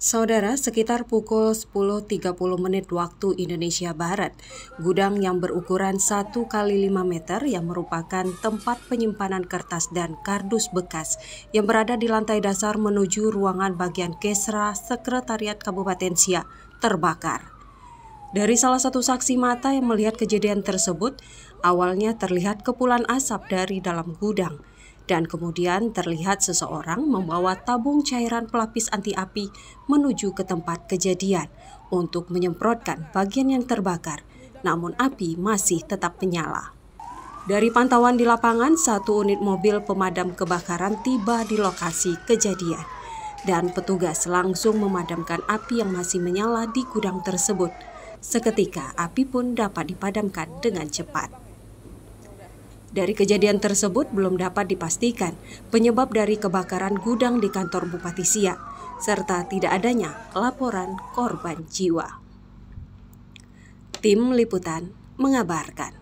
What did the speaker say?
Saudara, sekitar pukul 10.30 menit waktu Indonesia Barat, gudang yang berukuran 1 kali 5 meter yang merupakan tempat penyimpanan kertas dan kardus bekas yang berada di lantai dasar menuju ruangan bagian Kesra Sekretariat Kabupaten Sia terbakar. Dari salah satu saksi mata yang melihat kejadian tersebut, awalnya terlihat kepulan asap dari dalam gudang – dan kemudian terlihat seseorang membawa tabung cairan pelapis anti api menuju ke tempat kejadian untuk menyemprotkan bagian yang terbakar, namun api masih tetap menyala. Dari pantauan di lapangan, satu unit mobil pemadam kebakaran tiba di lokasi kejadian dan petugas langsung memadamkan api yang masih menyala di gudang tersebut. Seketika api pun dapat dipadamkan dengan cepat. Dari kejadian tersebut belum dapat dipastikan penyebab dari kebakaran gudang di kantor Bupati Siak, serta tidak adanya laporan korban jiwa. Tim Liputan mengabarkan.